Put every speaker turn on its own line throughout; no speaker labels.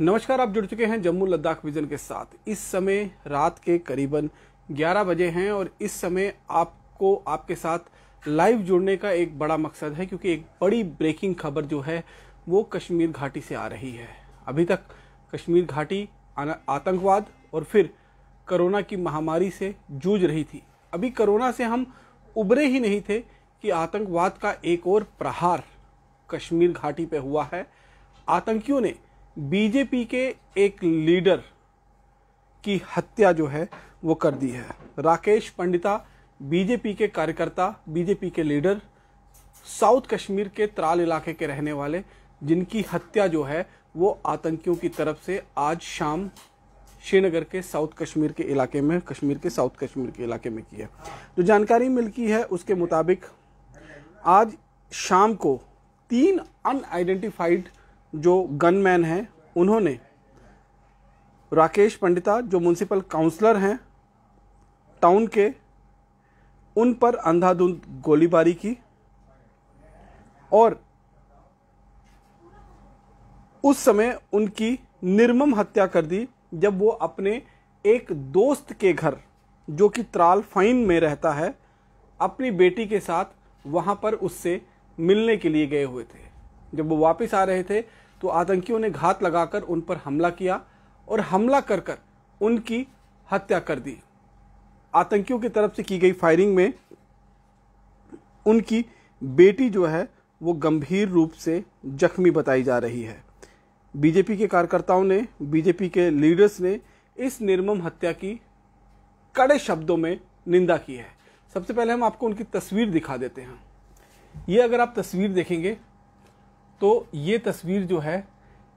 नमस्कार आप जुड़ चुके हैं जम्मू लद्दाख विजन के साथ इस समय रात के करीबन 11 बजे हैं और इस समय आपको आपके साथ लाइव जुड़ने का एक बड़ा मकसद है क्योंकि एक बड़ी ब्रेकिंग खबर जो है वो कश्मीर घाटी से आ रही है अभी तक कश्मीर घाटी आतंकवाद और फिर कोरोना की महामारी से जूझ रही थी अभी कोरोना से हम उभरे ही नहीं थे कि आतंकवाद का एक और प्रहार कश्मीर घाटी पे हुआ है आतंकियों ने बीजेपी के एक लीडर की हत्या जो है वो कर दी है राकेश पंडिता बीजेपी के कार्यकर्ता बीजेपी के लीडर साउथ कश्मीर के त्राल इलाके के रहने वाले जिनकी हत्या जो है वो आतंकियों की तरफ से आज शाम श्रीनगर के साउथ कश्मीर के इलाके में कश्मीर के साउथ कश्मीर के इलाके में की है जो जानकारी मिलती है उसके मुताबिक आज शाम को तीन अनआइडेंटिफाइड जो गनमैन हैं उन्होंने राकेश पंडिता जो म्यूनसिपल काउंसलर हैं टाउन के उन पर अंधाधुंध गोलीबारी की और उस समय उनकी निर्मम हत्या कर दी जब वो अपने एक दोस्त के घर जो कि त्राल फाइन में रहता है अपनी बेटी के साथ वहां पर उससे मिलने के लिए गए हुए थे जब वो वापस आ रहे थे तो आतंकियों ने घात लगाकर उन पर हमला किया और हमला कर कर उनकी हत्या कर दी आतंकियों की तरफ से की गई फायरिंग में उनकी बेटी जो है वो गंभीर रूप से जख्मी बताई जा रही है बीजेपी के कार्यकर्ताओं ने बीजेपी के लीडर्स ने इस निर्मम हत्या की कड़े शब्दों में निंदा की है सबसे पहले हम आपको उनकी तस्वीर दिखा देते हैं ये अगर आप तस्वीर देखेंगे तो ये तस्वीर जो है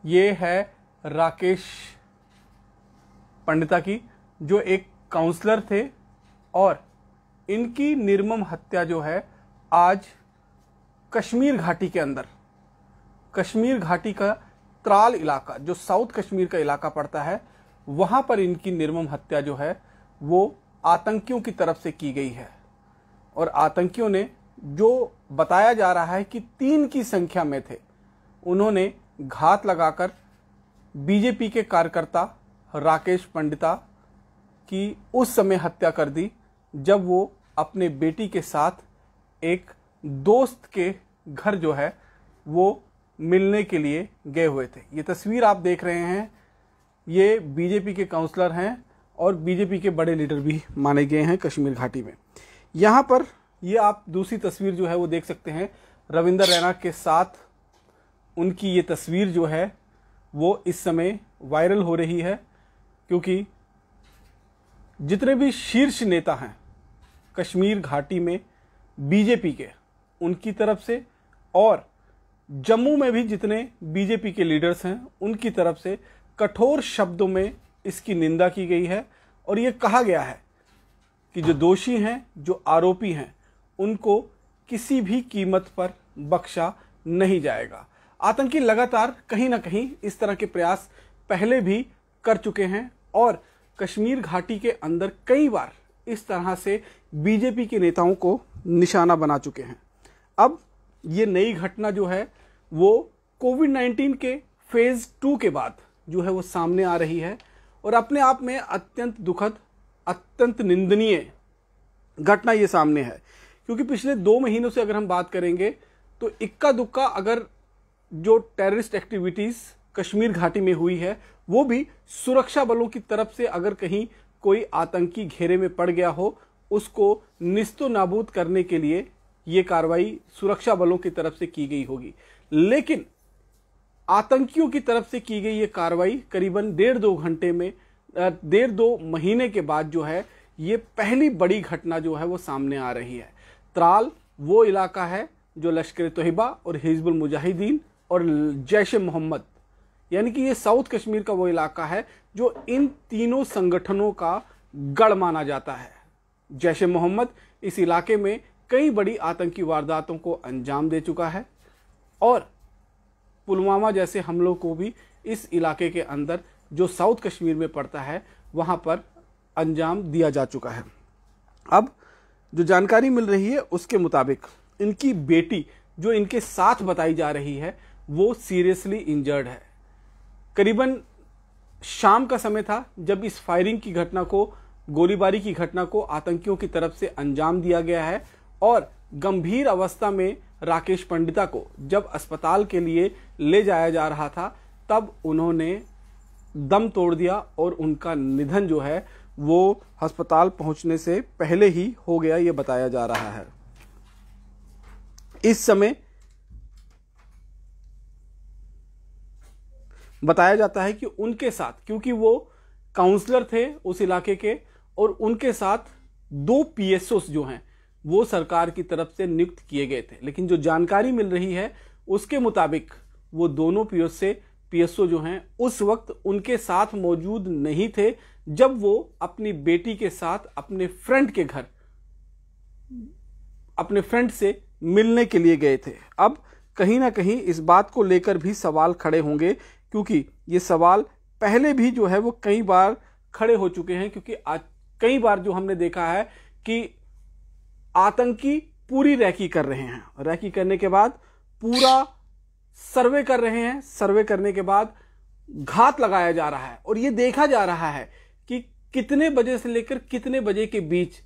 ये है राकेश पंडिता की जो एक काउंसलर थे और इनकी निर्मम हत्या जो है आज कश्मीर घाटी के अंदर कश्मीर घाटी का त्राल इलाका जो साउथ कश्मीर का इलाका पड़ता है वहाँ पर इनकी निर्मम हत्या जो है वो आतंकियों की तरफ से की गई है और आतंकियों ने जो बताया जा रहा है कि तीन की संख्या में थे उन्होंने घात लगाकर बीजेपी के कार्यकर्ता राकेश पंडिता की उस समय हत्या कर दी जब वो अपने बेटी के साथ एक दोस्त के घर जो है वो मिलने के लिए गए हुए थे ये तस्वीर आप देख रहे हैं ये बीजेपी के काउंसलर हैं और बीजेपी के बड़े लीडर भी माने गए हैं कश्मीर घाटी में यहाँ पर ये आप दूसरी तस्वीर जो है वो देख सकते हैं रविंदर रैना के साथ उनकी ये तस्वीर जो है वो इस समय वायरल हो रही है क्योंकि जितने भी शीर्ष नेता हैं कश्मीर घाटी में बीजेपी के उनकी तरफ से और जम्मू में भी जितने बीजेपी के लीडर्स हैं उनकी तरफ से कठोर शब्दों में इसकी निंदा की गई है और ये कहा गया है कि जो दोषी हैं जो आरोपी हैं उनको किसी भी कीमत पर बख्शा नहीं जाएगा आतंकी लगातार कहीं ना कहीं इस तरह के प्रयास पहले भी कर चुके हैं और कश्मीर घाटी के अंदर कई बार इस तरह से बीजेपी के नेताओं को निशाना बना चुके हैं अब ये नई घटना जो है वो कोविड नाइन्टीन के फेज़ टू के बाद जो है वो सामने आ रही है और अपने आप में अत्यंत दुखद अत्यंत निंदनीय घटना ये सामने है क्योंकि पिछले दो महीनों से अगर हम बात करेंगे तो इक्का दुक्का अगर जो टेररिस्ट एक्टिविटीज़ कश्मीर घाटी में हुई है वो भी सुरक्षा बलों की तरफ से अगर कहीं कोई आतंकी घेरे में पड़ गया हो उसको निस्तो नाबूद करने के लिए ये कार्रवाई सुरक्षा बलों की तरफ से की गई होगी लेकिन आतंकियों की तरफ से की गई ये कार्रवाई करीबन डेढ़ दो घंटे में डेढ़ दो महीने के बाद जो है ये पहली बड़ी घटना जो है वो सामने आ रही है त्राल वो इलाका है जो लश्कर तोहिबा और हिजबुल मुजाहिदीन और जैश मोहम्मद यानी कि ये साउथ कश्मीर का वो इलाका है जो इन तीनों संगठनों का गढ़ माना जाता है जैश मोहम्मद इस इलाके में कई बड़ी आतंकी वारदातों को अंजाम दे चुका है और पुलवामा जैसे हमलों को भी इस इलाके के अंदर जो साउथ कश्मीर में पड़ता है वहाँ पर अंजाम दिया जा चुका है अब जो जानकारी मिल रही है उसके मुताबिक इनकी बेटी जो इनके साथ बताई जा रही है वो सीरियसली इंजर्ड है करीबन शाम का समय था जब इस फायरिंग की घटना को गोलीबारी की घटना को आतंकियों की तरफ से अंजाम दिया गया है और गंभीर अवस्था में राकेश पंडिता को जब अस्पताल के लिए ले जाया जा रहा था तब उन्होंने दम तोड़ दिया और उनका निधन जो है वो अस्पताल पहुंचने से पहले ही हो गया ये बताया जा रहा है इस समय बताया जाता है कि उनके साथ क्योंकि वो काउंसलर थे उस इलाके के और उनके साथ दो पीएसओ जो हैं वो सरकार की तरफ से नियुक्त किए गए थे लेकिन जो जानकारी मिल रही है उसके मुताबिक वो दोनों पीओ से पीएसओ जो हैं उस वक्त उनके साथ मौजूद नहीं थे जब वो अपनी बेटी के साथ अपने फ्रेंड के घर अपने फ्रेंड से मिलने के लिए गए थे अब कहीं ना कहीं इस बात को लेकर भी सवाल खड़े होंगे क्योंकि ये सवाल पहले भी जो है वो कई बार खड़े हो चुके हैं क्योंकि आज कई बार जो हमने देखा है कि आतंकी पूरी रैकी कर रहे हैं रैकी करने के बाद पूरा सर्वे कर रहे हैं सर्वे करने के बाद घात लगाया जा रहा है और ये देखा जा रहा है कि कितने बजे से लेकर कितने बजे के बीच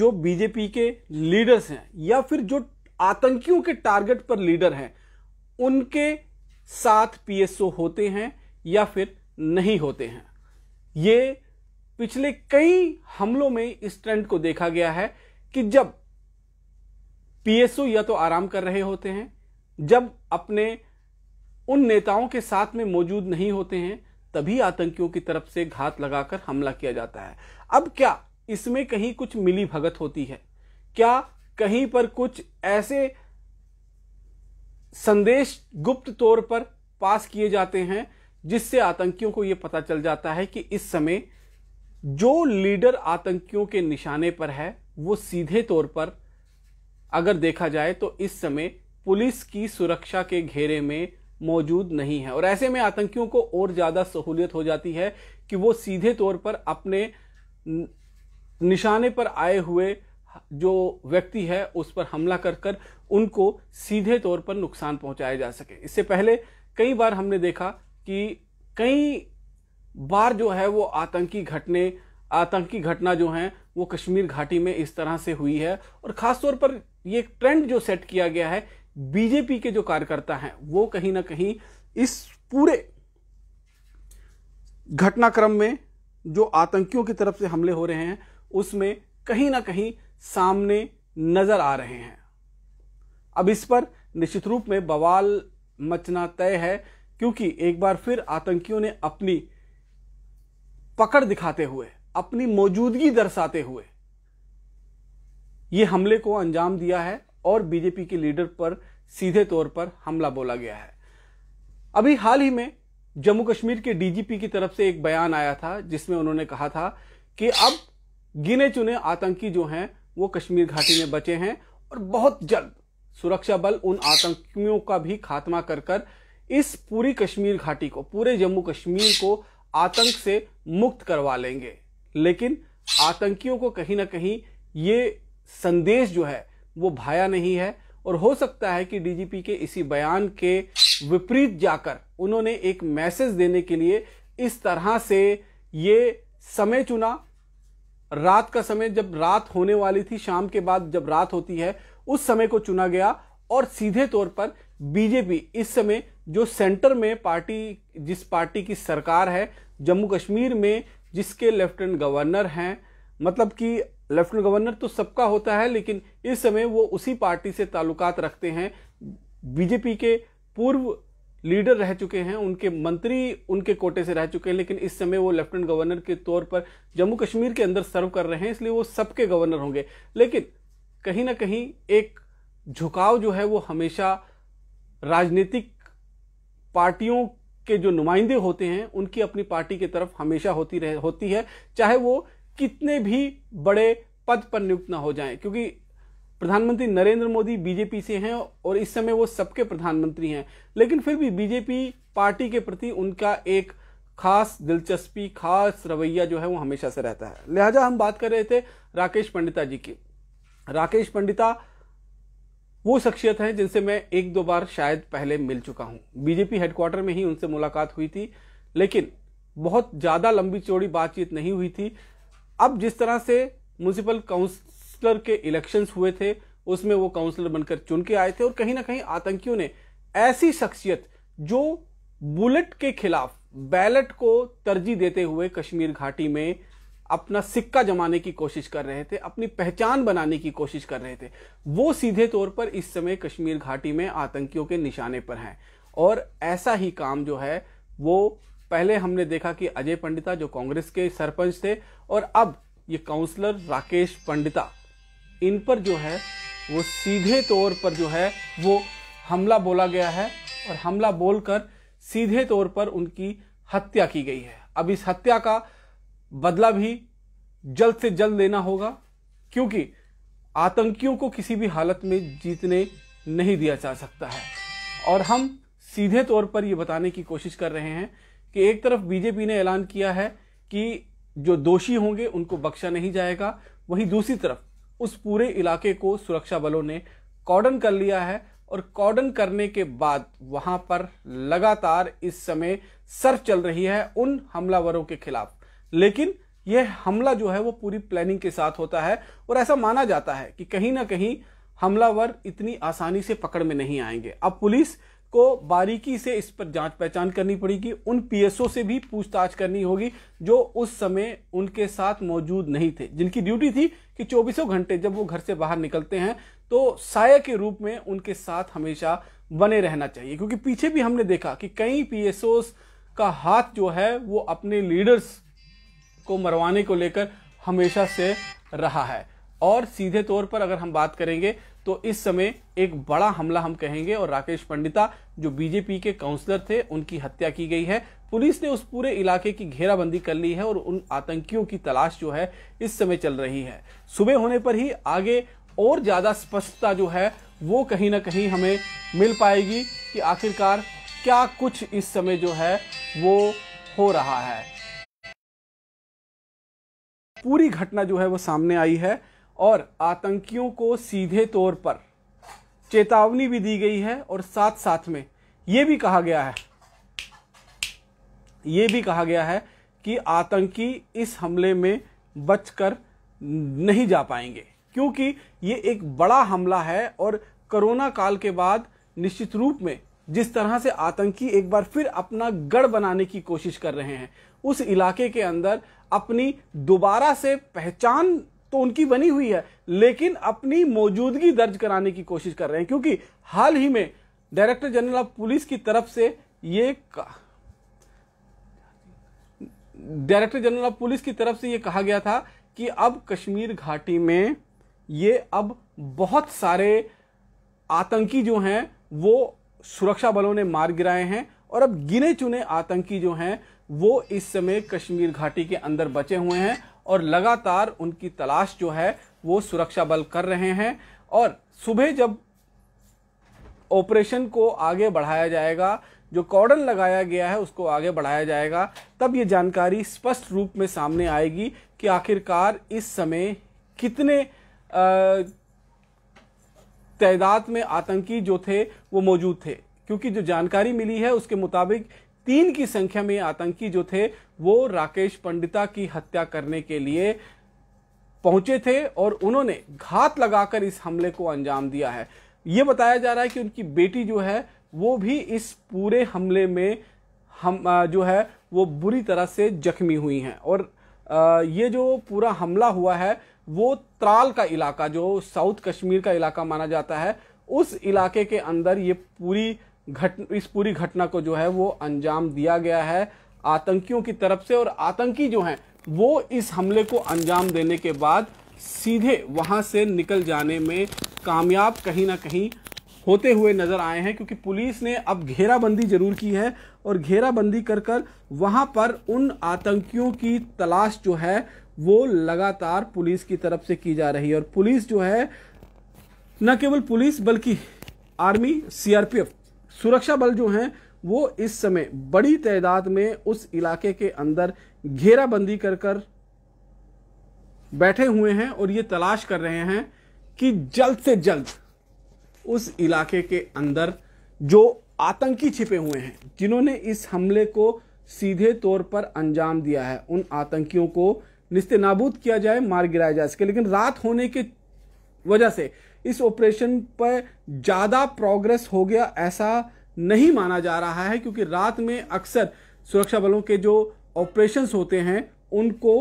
जो बीजेपी के लीडर्स हैं या फिर जो आतंकियों के टारगेट पर लीडर हैं उनके सात पीएसओ होते हैं या फिर नहीं होते हैं ये पिछले कई हमलों में इस ट्रेंड को देखा गया है कि जब पीएसओ या तो आराम कर रहे होते हैं जब अपने उन नेताओं के साथ में मौजूद नहीं होते हैं तभी आतंकियों की तरफ से घात लगाकर हमला किया जाता है अब क्या इसमें कहीं कुछ मिली भगत होती है क्या कहीं पर कुछ ऐसे संदेश गुप्त तौर पर पास किए जाते हैं जिससे आतंकियों को यह पता चल जाता है कि इस समय जो लीडर आतंकियों के निशाने पर है वो सीधे तौर पर अगर देखा जाए तो इस समय पुलिस की सुरक्षा के घेरे में मौजूद नहीं है और ऐसे में आतंकियों को और ज़्यादा सहूलियत हो जाती है कि वो सीधे तौर पर अपने निशाने पर आए हुए जो व्यक्ति है उस पर हमला कर कर उनको सीधे तौर पर नुकसान पहुंचाया जा सके इससे पहले कई बार हमने देखा कि कई बार जो है वो आतंकी घटने आतंकी घटना जो है वो कश्मीर घाटी में इस तरह से हुई है और खासतौर पर ये ट्रेंड जो सेट किया गया है बीजेपी के जो कार्यकर्ता हैं वो कहीं ना कहीं इस पूरे घटनाक्रम में जो आतंकियों की तरफ से हमले हो रहे हैं उसमें कहीं ना कहीं सामने नजर आ रहे हैं अब इस पर निश्चित रूप में बवाल मचना तय है क्योंकि एक बार फिर आतंकियों ने अपनी पकड़ दिखाते हुए अपनी मौजूदगी दर्शाते हुए ये हमले को अंजाम दिया है और बीजेपी के लीडर पर सीधे तौर पर हमला बोला गया है अभी हाल ही में जम्मू कश्मीर के डीजीपी की तरफ से एक बयान आया था जिसमें उन्होंने कहा था कि अब गिने चुने आतंकी जो हैं वो कश्मीर घाटी में बचे हैं और बहुत जल्द सुरक्षा बल उन आतंकियों का भी खात्मा कर कर इस पूरी कश्मीर घाटी को पूरे जम्मू कश्मीर को आतंक से मुक्त करवा लेंगे लेकिन आतंकियों को कहीं ना कहीं ये संदेश जो है वो भाया नहीं है और हो सकता है कि डीजीपी के इसी बयान के विपरीत जाकर उन्होंने एक मैसेज देने के लिए इस तरह से ये समय चुना रात का समय जब रात होने वाली थी शाम के बाद जब रात होती है उस समय को चुना गया और सीधे तौर पर बीजेपी इस समय जो सेंटर में पार्टी जिस पार्टी की सरकार है जम्मू कश्मीर में जिसके लेफ्टिनेंट गवर्नर हैं मतलब कि लेफ्टिनेंट गवर्नर तो सबका होता है लेकिन इस समय वो उसी पार्टी से ताल्लुकात रखते हैं बीजेपी के पूर्व लीडर रह चुके हैं उनके मंत्री उनके कोटे से रह चुके हैं लेकिन इस समय वो लेफ्टिनेंट गवर्नर के तौर पर जम्मू कश्मीर के अंदर सर्व कर रहे हैं इसलिए वो सबके गवर्नर होंगे लेकिन कहीं ना कहीं एक झुकाव जो है वो हमेशा राजनीतिक पार्टियों के जो नुमाइंदे होते हैं उनकी अपनी पार्टी की तरफ हमेशा होती रह होती है चाहे वो कितने भी बड़े पद पर नियुक्त ना हो जाएं क्योंकि प्रधानमंत्री नरेंद्र मोदी बीजेपी से हैं और इस समय वो सबके प्रधानमंत्री हैं लेकिन फिर भी बीजेपी पार्टी के प्रति उनका एक खास दिलचस्पी खास रवैया जो है वो हमेशा से रहता है लिहाजा हम बात कर रहे थे राकेश पंडिता जी की राकेश पंडिता वो शख्सियत हैं जिनसे मैं एक दो बार शायद पहले मिल चुका हूं बीजेपी हेडक्वार्टर में ही उनसे मुलाकात हुई थी लेकिन बहुत ज़्यादा लंबी चौड़ी बातचीत नहीं हुई थी अब जिस तरह से म्यूनसिपल काउंसिल काउंसलर के इलेक्शंस हुए थे उसमें वो काउंसलर बनकर चुन के आए थे और कहीं ना कहीं आतंकियों ने ऐसी शख्सियत जो बुलेट के खिलाफ बैलेट को तरजीह देते हुए कश्मीर घाटी में अपना सिक्का जमाने की कोशिश कर रहे थे अपनी पहचान बनाने की कोशिश कर रहे थे वो सीधे तौर पर इस समय कश्मीर घाटी में आतंकियों के निशाने पर हैं और ऐसा ही काम जो है वो पहले हमने देखा कि अजय पंडिता जो कांग्रेस के सरपंच थे और अब ये काउंसलर राकेश पंडिता इन पर जो है वो सीधे तौर पर जो है वो हमला बोला गया है और हमला बोलकर सीधे तौर पर उनकी हत्या की गई है अब इस हत्या का बदला भी जल्द से जल्द लेना होगा क्योंकि आतंकियों को किसी भी हालत में जीतने नहीं दिया जा सकता है और हम सीधे तौर पर यह बताने की कोशिश कर रहे हैं कि एक तरफ बीजेपी ने ऐलान किया है कि जो दोषी होंगे उनको बख्शा नहीं जाएगा वहीं दूसरी तरफ उस पूरे इलाके को सुरक्षा बलों ने कॉर्डन कर लिया है और कॉर्डन करने के बाद वहां पर लगातार इस समय सर्च चल रही है उन हमलावरों के खिलाफ लेकिन यह हमला जो है वो पूरी प्लानिंग के साथ होता है और ऐसा माना जाता है कि कहीं ना कहीं हमलावर इतनी आसानी से पकड़ में नहीं आएंगे अब पुलिस को बारीकी से इस पर जांच पहचान करनी पड़ेगी उन पीएसओ से भी पूछताछ करनी होगी जो उस समय उनके साथ मौजूद नहीं थे जिनकी ड्यूटी थी कि चौबीसों घंटे जब वो घर से बाहर निकलते हैं तो साय के रूप में उनके साथ हमेशा बने रहना चाहिए क्योंकि पीछे भी हमने देखा कि कई पी का हाथ जो है वो अपने लीडर्स को मरवाने को लेकर हमेशा से रहा है और सीधे तौर पर अगर हम बात करेंगे तो इस समय एक बड़ा हमला हम कहेंगे और राकेश पंडिता जो बीजेपी के काउंसलर थे उनकी हत्या की गई है पुलिस ने उस पूरे इलाके की घेराबंदी कर ली है और उन आतंकियों की तलाश जो है इस समय चल रही है सुबह होने पर ही आगे और ज़्यादा स्पष्टता जो है वो कहीं ना कहीं हमें मिल पाएगी कि आखिरकार क्या कुछ इस समय जो है वो हो रहा है पूरी घटना जो है वो सामने आई है और आतंकियों को सीधे तौर पर चेतावनी भी दी गई है और साथ साथ में यह भी कहा गया है यह भी कहा गया है कि आतंकी इस हमले में बचकर नहीं जा पाएंगे क्योंकि ये एक बड़ा हमला है और कोरोना काल के बाद निश्चित रूप में जिस तरह से आतंकी एक बार फिर अपना गढ़ बनाने की कोशिश कर रहे हैं उस इलाके के अंदर अपनी दोबारा से पहचान तो उनकी बनी हुई है लेकिन अपनी मौजूदगी दर्ज कराने की कोशिश कर रहे हैं क्योंकि हाल ही में डायरेक्टर जनरल ऑफ पुलिस की तरफ से ये डायरेक्टर जनरल ऑफ पुलिस की तरफ से ये कहा गया था कि अब कश्मीर घाटी में ये अब बहुत सारे आतंकी जो हैं वो सुरक्षा बलों ने मार गिराए हैं और अब गिने चुने आतंकी जो हैं वो इस समय कश्मीर घाटी के अंदर बचे हुए हैं और लगातार उनकी तलाश जो है वो सुरक्षा बल कर रहे हैं और सुबह जब ऑपरेशन को आगे बढ़ाया जाएगा जो कॉर्डन लगाया गया है उसको आगे बढ़ाया जाएगा तब ये जानकारी स्पष्ट रूप में सामने आएगी कि आखिरकार इस समय कितने तादाद में आतंकी जो थे वो मौजूद थे क्योंकि जो जानकारी मिली है उसके मुताबिक तीन की संख्या में आतंकी जो थे वो राकेश पंडिता की हत्या करने के लिए पहुंचे थे और उन्होंने घात लगाकर इस हमले को अंजाम दिया है ये बताया जा रहा है कि उनकी बेटी जो है वो भी इस पूरे हमले में हम जो है वो बुरी तरह से जख्मी हुई हैं और ये जो पूरा हमला हुआ है वो त्राल का इलाका जो साउथ कश्मीर का इलाका माना जाता है उस इलाके के अंदर ये पूरी घट इस पूरी घटना को जो है वो अंजाम दिया गया है आतंकियों की तरफ से और आतंकी जो हैं वो इस हमले को अंजाम देने के बाद सीधे वहां से निकल जाने में कामयाब कहीं ना कहीं होते हुए नज़र आए हैं क्योंकि पुलिस ने अब घेराबंदी जरूर की है और घेराबंदी कर कर वहां पर उन आतंकियों की तलाश जो है वो लगातार पुलिस की तरफ से की जा रही है और पुलिस जो है न केवल पुलिस बल्कि आर्मी सीआरपीएफ सुरक्षा बल जो हैं वो इस समय बड़ी तादाद में उस इलाके के अंदर घेराबंदी कर कर बैठे हुए हैं और ये तलाश कर रहे हैं कि जल्द से जल्द उस इलाके के अंदर जो आतंकी छिपे हुए हैं जिन्होंने इस हमले को सीधे तौर पर अंजाम दिया है उन आतंकियों को निस्ते किया जाए मार गिराया जाए इसके लेकिन रात होने के वजह से इस ऑपरेशन पर ज़्यादा प्रोग्रेस हो गया ऐसा नहीं माना जा रहा है क्योंकि रात में अक्सर सुरक्षा बलों के जो ऑपरेशंस होते हैं उनको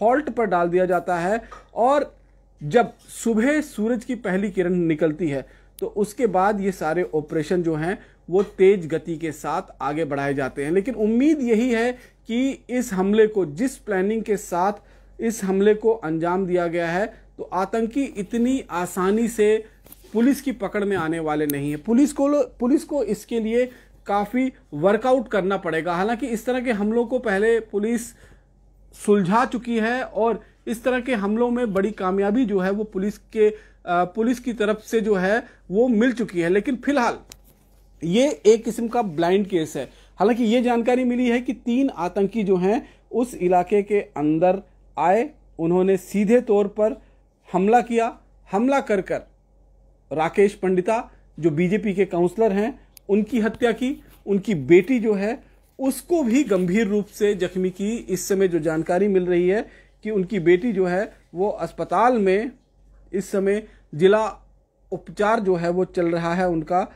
हॉल्ट पर डाल दिया जाता है और जब सुबह सूरज की पहली किरण निकलती है तो उसके बाद ये सारे ऑपरेशन जो हैं वो तेज गति के साथ आगे बढ़ाए जाते हैं लेकिन उम्मीद यही है कि इस हमले को जिस प्लानिंग के साथ इस हमले को अंजाम दिया गया है तो आतंकी इतनी आसानी से पुलिस की पकड़ में आने वाले नहीं है पुलिस को पुलिस को इसके लिए काफ़ी वर्कआउट करना पड़ेगा हालांकि इस तरह के हमलों को पहले पुलिस सुलझा चुकी है और इस तरह के हमलों में बड़ी कामयाबी जो है वो पुलिस के पुलिस की तरफ से जो है वो मिल चुकी है लेकिन फिलहाल ये एक किस्म का ब्लाइंड केस है हालांकि ये जानकारी मिली है कि तीन आतंकी जो हैं उस इलाके के अंदर आए उन्होंने सीधे तौर पर हमला किया हमला कर कर राकेश पंडिता जो बीजेपी के काउंसलर हैं उनकी हत्या की उनकी बेटी जो है उसको भी गंभीर रूप से जख्मी की इस समय जो जानकारी मिल रही है कि उनकी बेटी जो है वो अस्पताल में इस समय जिला उपचार जो है वो चल रहा है उनका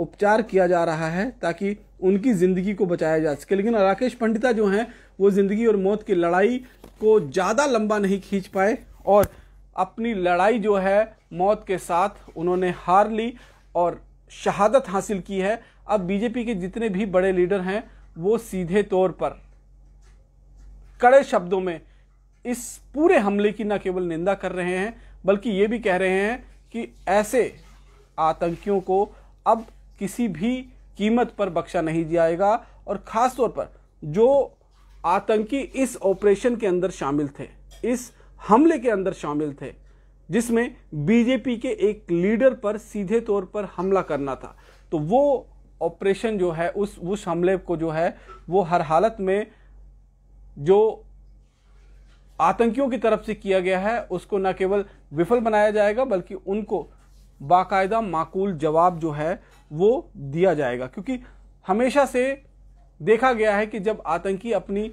उपचार किया जा रहा है ताकि उनकी ज़िंदगी को बचाया जा सके लेकिन राकेश पंडिता जो हैं वो ज़िंदगी और मौत की लड़ाई को ज़्यादा लंबा नहीं खींच पाए और अपनी लड़ाई जो है मौत के साथ उन्होंने हार ली और शहादत हासिल की है अब बीजेपी के जितने भी बड़े लीडर हैं वो सीधे तौर पर कड़े शब्दों में इस पूरे हमले की न केवल निंदा कर रहे हैं बल्कि ये भी कह रहे हैं कि ऐसे आतंकियों को अब किसी भी कीमत पर बख्शा नहीं जाएगा और ख़ास तौर पर जो आतंकी इस ऑपरेशन के अंदर शामिल थे इस हमले के अंदर शामिल थे जिसमें बीजेपी के एक लीडर पर सीधे तौर पर हमला करना था तो वो ऑपरेशन जो है उस उस हमले को जो है वो हर हालत में जो आतंकियों की तरफ से किया गया है उसको न केवल विफल बनाया जाएगा बल्कि उनको बाकायदा माकूल जवाब जो है वो दिया जाएगा क्योंकि हमेशा से देखा गया है कि जब आतंकी अपनी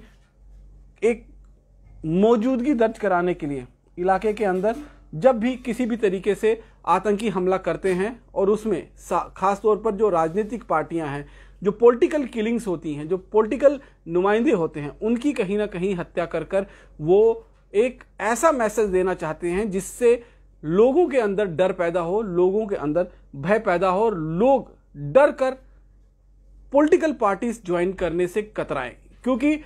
एक मौजूदगी दर्ज कराने के लिए इलाके के अंदर जब भी किसी भी तरीके से आतंकी हमला करते हैं और उसमें खास तौर पर जो राजनीतिक पार्टियां हैं जो पॉलिटिकल किलिंग्स होती हैं जो पॉलिटिकल नुमाइंदे होते हैं उनकी कहीं ना कहीं हत्या कर कर वो एक ऐसा मैसेज देना चाहते हैं जिससे लोगों के अंदर डर पैदा हो लोगों के अंदर भय पैदा हो और लोग डर कर पोलिटिकल पार्टीज ज्वाइन करने से कतराएं क्योंकि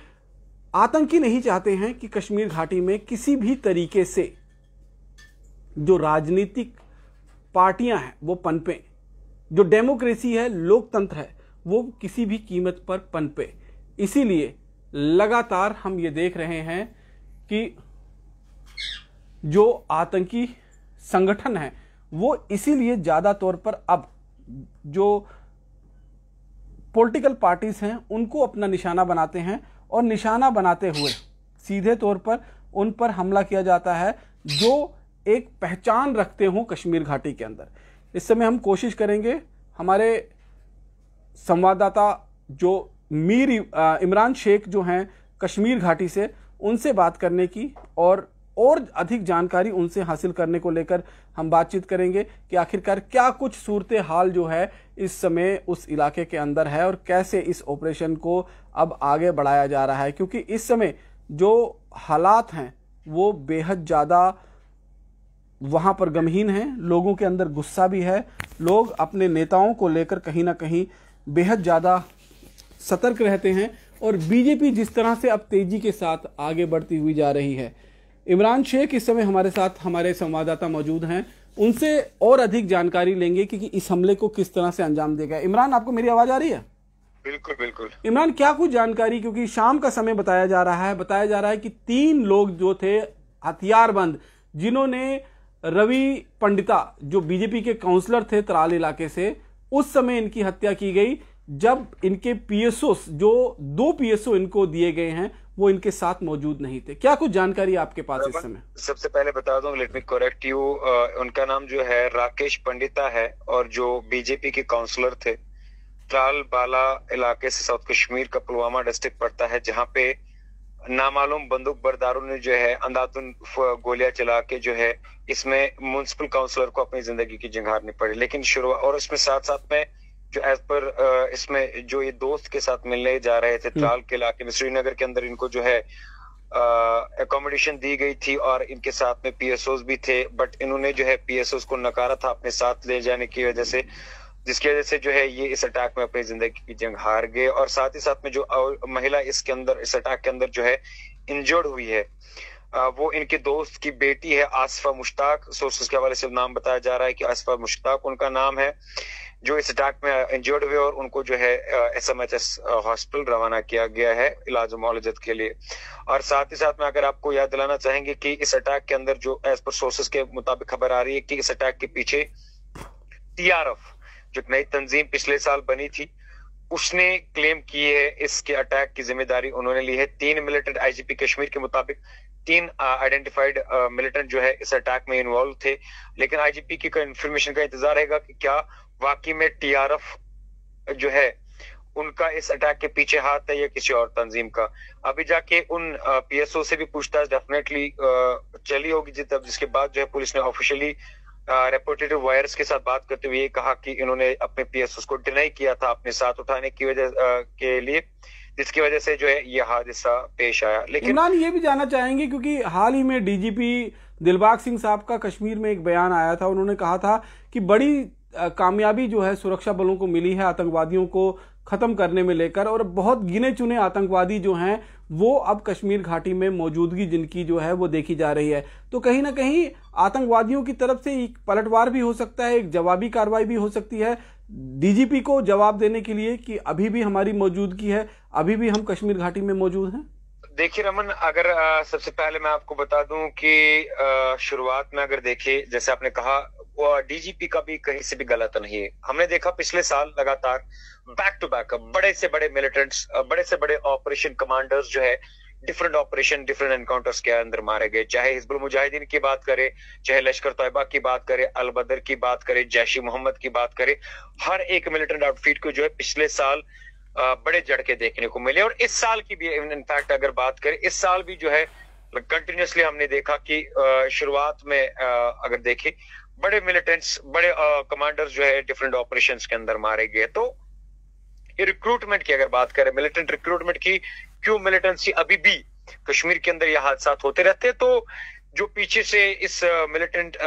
आतंकी नहीं चाहते हैं कि कश्मीर घाटी में किसी भी तरीके से जो राजनीतिक पार्टियां हैं वो पनपे जो डेमोक्रेसी है लोकतंत्र है वो किसी भी कीमत पर पनपे इसीलिए लगातार हम ये देख रहे हैं कि जो आतंकी संगठन है वो इसीलिए ज़्यादा तौर पर अब जो पॉलिटिकल पार्टीज हैं उनको अपना निशाना बनाते हैं और निशाना बनाते हुए सीधे तौर पर उन पर हमला किया जाता है जो एक पहचान रखते हों कश्मीर घाटी के अंदर इस समय हम कोशिश करेंगे हमारे संवाददाता जो मीर इमरान शेख जो हैं कश्मीर घाटी से उनसे बात करने की और और अधिक जानकारी उनसे हासिल करने को लेकर हम बातचीत करेंगे कि आखिरकार क्या कुछ सूरत हाल जो है इस समय उस इलाके के अंदर है और कैसे इस ऑपरेशन को अब आगे बढ़ाया जा रहा है क्योंकि इस समय जो हालात हैं वो बेहद ज़्यादा वहाँ पर गमहीन हैं लोगों के अंदर गुस्सा भी है लोग अपने नेताओं को लेकर कहीं ना कहीं बेहद ज़्यादा सतर्क रहते हैं और बीजेपी जिस तरह से अब तेज़ी के साथ आगे बढ़ती हुई जा रही है इमरान शेख इस समय हमारे साथ हमारे संवाददाता मौजूद हैं उनसे और अधिक जानकारी लेंगे कि, कि इस हमले को किस तरह से अंजाम देगा इमरान आपको मेरी आवाज आ रही है बिल्कुल बिल्कुल इमरान क्या कुछ जानकारी क्योंकि शाम का समय बताया जा रहा है बताया जा रहा है कि तीन लोग जो थे हथियारबंद जिन्होंने रवि पंडिता जो बीजेपी के काउंसलर थे तराल इलाके से उस समय इनकी हत्या की गई जब इनके पीएसओ जो दो पीएसओ इनको दिए गए हैं वो इनके साथ मौजूद नहीं थे क्या कुछ जानकारी आपके पास इस समय
सबसे पहले बता दूं लेट मी करेक्ट यू उनका नाम जो है राकेश पंडिता है और जो बीजेपी के काउंसलर थे त्राल बाला इलाके से साउथ कश्मीर का पुलवामा डिस्ट्रिक्ट पड़ता है जहाँ पे नामालूम बंदूक बरदारों ने जो है अंधाधुन गोलियां चला के जो है इसमें म्यूनसिपल काउंसलर को अपनी जिंदगी की जिंगारनी पड़ी लेकिन शुरुआत और इसमें साथ साथ में जो एज पर uh, इसमें जो ये दोस्त के साथ मिलने जा रहे थे हम्म। त्राल के इलाके में श्रीनगर के अंदर इनको जो है अकोमोडेशन uh, दी गई थी और इनके साथ में पीएसओस भी थे बट इन्होंने जो है पीएसओस को नकारा था अपने साथ ले जाने की वजह से जिसकी वजह से जो है ये इस अटैक में अपनी जिंदगी की जंग हार गए और साथ ही साथ में जो महिला इसके अंदर इस अटैक के अंदर जो है इंजर्ड हुई है uh, वो इनके दोस्त की बेटी है आसफा मुश्ताक सोर्सेस के हवाले से नाम बताया जा रहा है कि आसफा मुश्ताक उनका नाम है जो इस अटैक में इंजर्ड हुए और उनको जो है S M H S hospital रवाना किया गया है इलाज मुआलजत के लिए और साथ ही साथ में अगर आपको याद दिलाना चाहेंगे कि इस अटैक के अंदर जो एज पर सोर्सेज के मुताबिक खबर आ रही है कि इस अटैक के पीछे एफ जो नई तंजीम पिछले साल बनी थी उसने क्लेम की है इसके अटैक की जिम्मेदारी उन्होंने ली है तीन मिलिटेंट आईजीपी कश्मीर के मुताबिक तीन आइडेंटिफाइड मिलिटेंट जो है इस अटैक में इन्वॉल्व थे लेकिन आईजीपी की इंफॉर्मेशन का इंतजार रहेगा कि क्या वाकई में टीआरएफ जो है उनका इस अटैक के पीछे हाथ है या किसी और तंजीम का अभी जाके उन पीएसओ से भी पूछताछ डेफिनेटली चली होगी जी तब जिसके बाद जो है पुलिस ने ऑफिशियली रेपोटेटिव वायरस के साथ बात करते हुए कहा कि इन्होंने अपने पीएसओ को डिनाई किया था अपने साथ उठाने की वजह के लिए जिसकी वजह से जो है यह हादसा पेश आया लेकिन इमरान ये
भी जानना चाहेंगे क्योंकि हाल ही में डीजीपी दिलबाग सिंह साहब का कश्मीर में एक बयान आया था उन्होंने कहा था कि बड़ी कामयाबी जो है सुरक्षा बलों को मिली है आतंकवादियों को ख़त्म करने में लेकर और बहुत गिने चुने आतंकवादी जो हैं वो अब कश्मीर घाटी में मौजूदगी जिनकी जो है वो देखी जा रही है तो कहीं ना कहीं आतंकवादियों की तरफ से एक पलटवार भी हो सकता है एक जवाबी कार्रवाई भी हो सकती है डीजीपी को जवाब देने के लिए कि अभी भी हमारी मौजूदगी है अभी भी हम कश्मीर घाटी में मौजूद हैं
देखिए रमन अगर सबसे पहले मैं आपको बता दूं कि शुरुआत में अगर देखिए जैसे आपने कहा डीजीपी का भी कहीं से भी गलत नहीं है हमने देखा पिछले साल लगातार बैक टू बैक बड़े से बड़े मिलिटेंट्स बड़े से बड़े ऑपरेशन कमांडर्स जो है डिफरेंट ऑपरेशन डिफरेंट एनकाउंटर्स के अंदर मारे गए चाहे हिजबुल मुजाहिदीन की बात करें चाहे लश्कर तयबा की बात करें अलबदर की बात करें जैश मोहम्मद की बात करें हर एक मिलिटेंट आउटफिट को जो है पिछले साल बड़े झड़के देखने को मिले और इस साल की भी इनफैक्ट अगर बात करें इस साल भी जो है कंटिन्यूसली हमने देखा कि शुरुआत में अगर देखें बड़े मिलिटेंट्स बड़े कमांडर्स जो है डिफरेंट ऑपरेशन के अंदर मारे गए तो ये रिक्रूटमेंट की अगर बात करें मिलिटेंट रिक्रूटमेंट की क्यों मिलिटेंसी अभी भी कश्मीर के अंदर ये हादसा होते रहते हैं तो जो पीछे से इस मिलिटेंट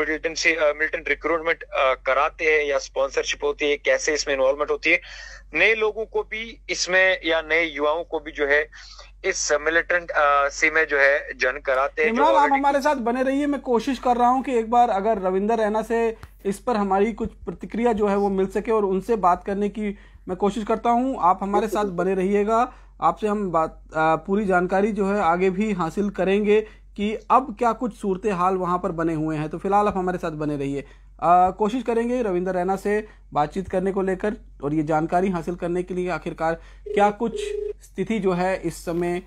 मिलिटेंसी मिलिटेंट रिक्रूटमेंट कराते हैं या स्पॉन्सरशिप होती है कैसे इसमें इन्वॉल्वमेंट होती है नए लोगों को भी इसमें या नए युवाओं को भी जो है इस मिलिटेंट सी में जो है जन कराते हैं इमरान आप हमारे साथ
बने रहिए मैं कोशिश कर रहा हूँ कि एक बार अगर रविंदर रैना से इस पर हमारी कुछ प्रतिक्रिया जो है वो मिल सके और उनसे बात करने की मैं कोशिश करता हूँ आप हमारे साथ बने रहिएगा आपसे हम बात आ, पूरी जानकारी जो है आगे भी हासिल करेंगे कि अब क्या कुछ सूरत हाल वहाँ पर बने हुए हैं तो फिलहाल आप हमारे साथ बने रहिए आ, कोशिश करेंगे रविंदर रैना से बातचीत करने को लेकर और ये जानकारी हासिल करने के लिए आखिरकार क्या कुछ स्थिति जो है इस समय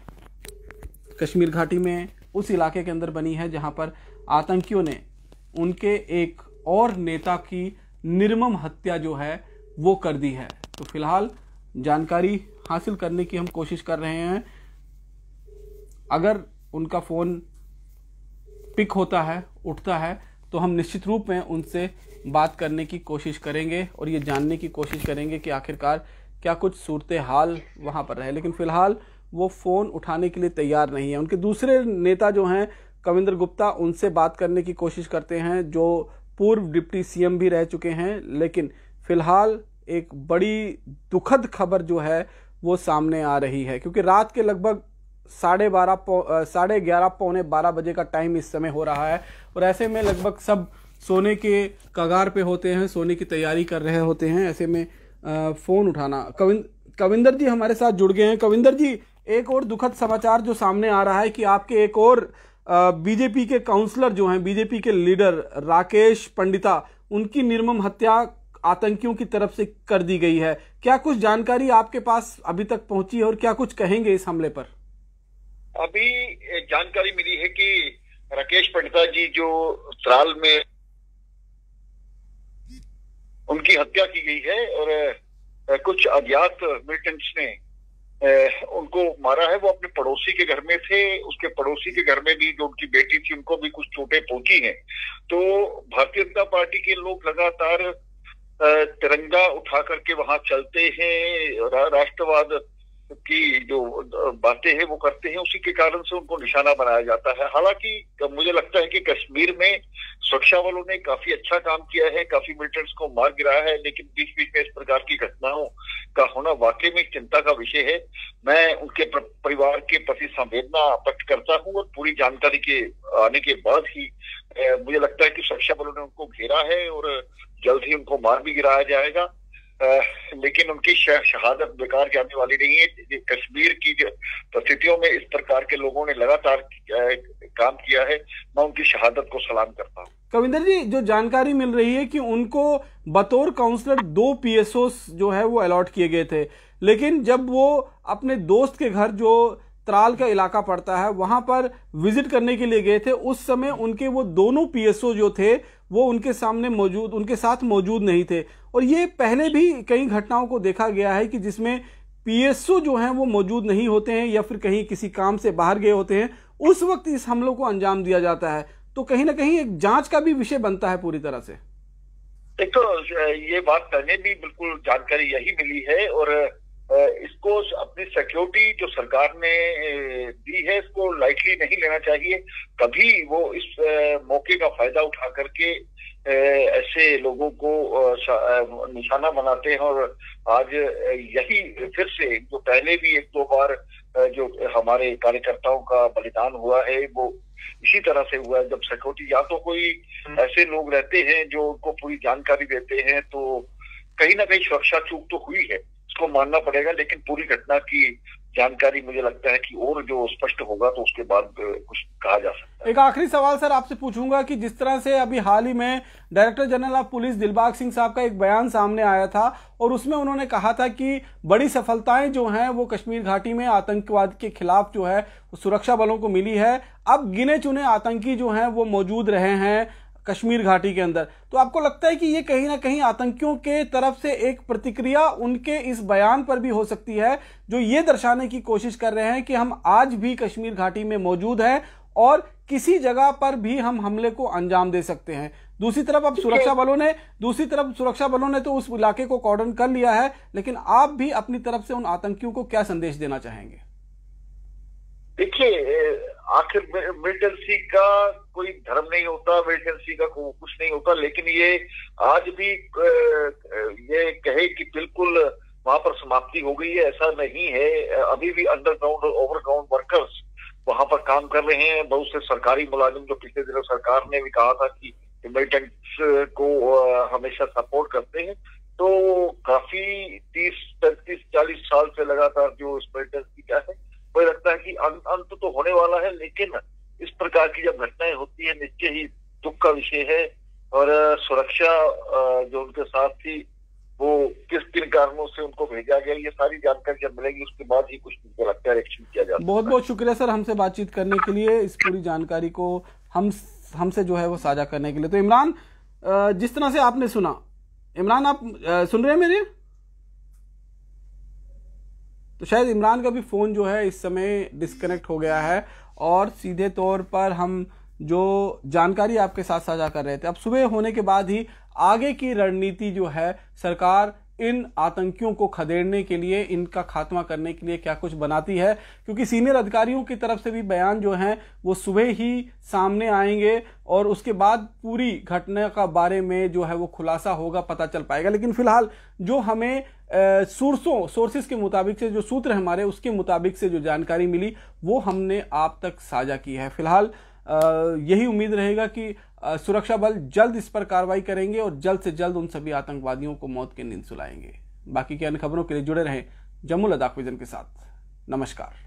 कश्मीर घाटी में उस इलाके के अंदर बनी है जहां पर आतंकियों ने उनके एक और नेता की निर्मम हत्या जो है वो कर दी है तो फिलहाल जानकारी हासिल करने की हम कोशिश कर रहे हैं अगर उनका फ़ोन पिक होता है उठता है तो हम निश्चित रूप में उनसे बात करने की कोशिश करेंगे और ये जानने की कोशिश करेंगे कि आखिरकार क्या कुछ सूरत हाल वहाँ पर रहे लेकिन फ़िलहाल वो फ़ोन उठाने के लिए तैयार नहीं है उनके दूसरे नेता जो हैं कविंद्र गुप्ता उनसे बात करने की कोशिश करते हैं जो पूर्व डिप्टी सीएम भी रह चुके हैं लेकिन फ़िलहाल एक बड़ी दुखद खबर जो है वो सामने आ रही है क्योंकि रात के लगभग साढ़े बारह साढ़े ग्यारह पौने बारह बजे का टाइम इस समय हो रहा है और ऐसे में लगभग सब सोने के कगार पे होते हैं सोने की तैयारी कर रहे होते हैं ऐसे में फ़ोन उठाना कविंद कविंदर जी हमारे साथ जुड़ गए हैं कविंदर जी एक और दुखद समाचार जो सामने आ रहा है कि आपके एक और बीजेपी के काउंसलर जो हैं बीजेपी के लीडर राकेश पंडिता उनकी निर्मम हत्या आतंकियों की तरफ से कर दी गई है क्या कुछ जानकारी आपके पास अभी तक पहुंची है और क्या कुछ कहेंगे इस हमले पर
अभी जानकारी मिली है कि राकेश पंडिता जी जो त्राल में उनकी हत्या की गई है और कुछ अज्ञात मिलिटेंट्स ने उनको मारा है वो अपने पड़ोसी के घर में थे उसके पड़ोसी के घर में भी जो उनकी बेटी थी उनको भी कुछ चोटें पहुंची हैं तो भारतीय जनता पार्टी के लोग लगातार तिरंगा उठा करके वहां चलते हैं राष्ट्रवाद की जो बातें हैं वो करते हैं उसी के कारण से उनको निशाना बनाया जाता है हालांकि मुझे लगता है कि कश्मीर में सुरक्षा बलों ने काफी अच्छा काम किया है काफी मिलिटेंट्स को मार गिराया है लेकिन बीच बीच में इस प्रकार की घटनाओं का होना वाकई में चिंता का विषय है मैं उनके परिवार के प्रति संवेदना प्रकट करता हूँ और पूरी जानकारी के आने के बाद ही मुझे लगता है कि सुरक्षा बलों ने उनको घेरा है और जल्द ही उनको मार भी गिराया जाएगा लेकिन उनकी शहादत बेकार जाने वाली नहीं है कश्मीर की जो परिस्थितियों में इस प्रकार के लोगों ने लगातार काम किया है मैं उनकी शहादत को सलाम करता हूँ
कविंदर जी जो जानकारी मिल रही है कि उनको बतौर काउंसलर दो पीएसओ जो है वो अलॉट किए गए थे लेकिन जब वो अपने दोस्त के घर जो त्राल का इलाका पड़ता है वहां पर विजिट करने के लिए गए थे उस समय उनके वो दोनों पीएसओ जो थे वो उनके सामने मौजूद उनके साथ मौजूद नहीं थे और ये पहले भी कई घटनाओं को देखा गया है कि जिसमें पीएसओ जो हैं वो मौजूद नहीं होते हैं या फिर कहीं किसी काम से बाहर गए होते हैं उस वक्त इस हमलों को अंजाम दिया जाता है तो कहीं ना कहीं एक जांच का भी विषय बनता है पूरी तरह से एक
तो ये बात पहले भी बिल्कुल जानकारी यही मिली है और इसको अपनी सिक्योरिटी जो सरकार ने दी है इसको लाइटली नहीं लेना चाहिए कभी वो इस मौके का फायदा उठा करके ऐसे लोगों को निशाना बनाते हैं और आज यही फिर से जो पहले भी एक दो बार जो हमारे कार्यकर्ताओं का बलिदान हुआ है वो इसी तरह से हुआ है जब सिक्योरिटी या तो कोई ऐसे लोग रहते हैं जो उनको पूरी जानकारी देते हैं तो कहीं ना कहीं सुरक्षा चूक तो हुई है को मानना पड़ेगा लेकिन पूरी घटना की जानकारी मुझे लगता है कि और जो स्पष्ट होगा तो उसके बाद कुछ कहा जा सकता
है एक आखिरी सवाल सर आपसे पूछूंगा कि जिस तरह से अभी हाल ही में director general of police Dilbag Singh साहब का एक बयान सामने आया था और उसमें उन्होंने कहा था कि बड़ी सफलताएं जो हैं वो कश्मीर घाटी में आतंकवाद के खिलाफ जो है सुरक्षा बलों को मिली है अब गिने चुने आतंकी जो हैं वो मौजूद रहे हैं कश्मीर घाटी के अंदर तो आपको लगता है कि ये कहीं ना कहीं आतंकियों के तरफ से एक प्रतिक्रिया उनके इस बयान पर भी हो सकती है जो ये दर्शाने की कोशिश कर रहे हैं कि हम आज भी कश्मीर घाटी में मौजूद हैं और किसी जगह पर भी हम हमले को अंजाम दे सकते हैं दूसरी तरफ अब सुरक्षा बलों ने दूसरी तरफ सुरक्षा बलों ने तो उस इलाके को कॉर्डन कर लिया है लेकिन आप भी अपनी तरफ से उन आतंकियों को क्या संदेश देना चाहेंगे
देखिए आखिर मिलिटेंसी का कोई धर्म नहीं होता मिलिटेंसी का कुछ नहीं होता लेकिन ये आज भी ये कहे कि बिल्कुल वहां पर समाप्ति हो गई है ऐसा नहीं है अभी भी अंडरग्राउंड और ओवरग्राउंड वर्कर्स वहां पर काम कर रहे हैं बहुत से सरकारी मुलाजिम जो पिछले दिनों सरकार ने भी कहा था कि मिलिटेंट्स को हमेशा सपोर्ट करते हैं तो काफी तीस पैंतीस चालीस साल से लगातार जो मिलिटेंसी का है मुझे लगता है कि अंत अंत तो होने वाला है लेकिन इस प्रकार की जब घटनाएं होती है निश्चय ही दुख का विषय है और सुरक्षा जो उनके साथ थी वो किस किन कारणों से उनको भेजा गया ये सारी जानकारी जब मिलेगी उसके बाद ही कुछ मुझे लगता है एक्शन
किया जाए बहुत बहुत शुक्रिया सर हमसे बातचीत करने के लिए इस पूरी जानकारी को हम हमसे जो है वो साझा करने के लिए तो इमरान जिस तरह से आपने सुना इमरान आप सुन रहे हैं मेरे तो शायद इमरान का भी फ़ोन जो है इस समय डिसकनेक्ट हो गया है और सीधे तौर पर हम जो जानकारी आपके साथ साझा कर रहे थे अब सुबह होने के बाद ही आगे की रणनीति जो है सरकार इन आतंकियों को खदेड़ने के लिए इनका खात्मा करने के लिए क्या कुछ बनाती है क्योंकि सीनियर अधिकारियों की तरफ से भी बयान जो हैं वो सुबह ही सामने आएंगे और उसके बाद पूरी घटना का बारे में जो है वो खुलासा होगा पता चल पाएगा लेकिन फिलहाल जो हमें सोर्सों सोर्सेस के मुताबिक से जो सूत्र हमारे उसके मुताबिक से जो जानकारी मिली वो हमने आप तक साझा की है फिलहाल यही उम्मीद रहेगा कि सुरक्षा बल जल्द इस पर कार्रवाई करेंगे और जल्द से जल्द उन सभी आतंकवादियों को मौत की नींद सुलाएंगे बाकी की अन्य खबरों के लिए जुड़े रहें जम्मू लद्दाख विजन के साथ नमस्कार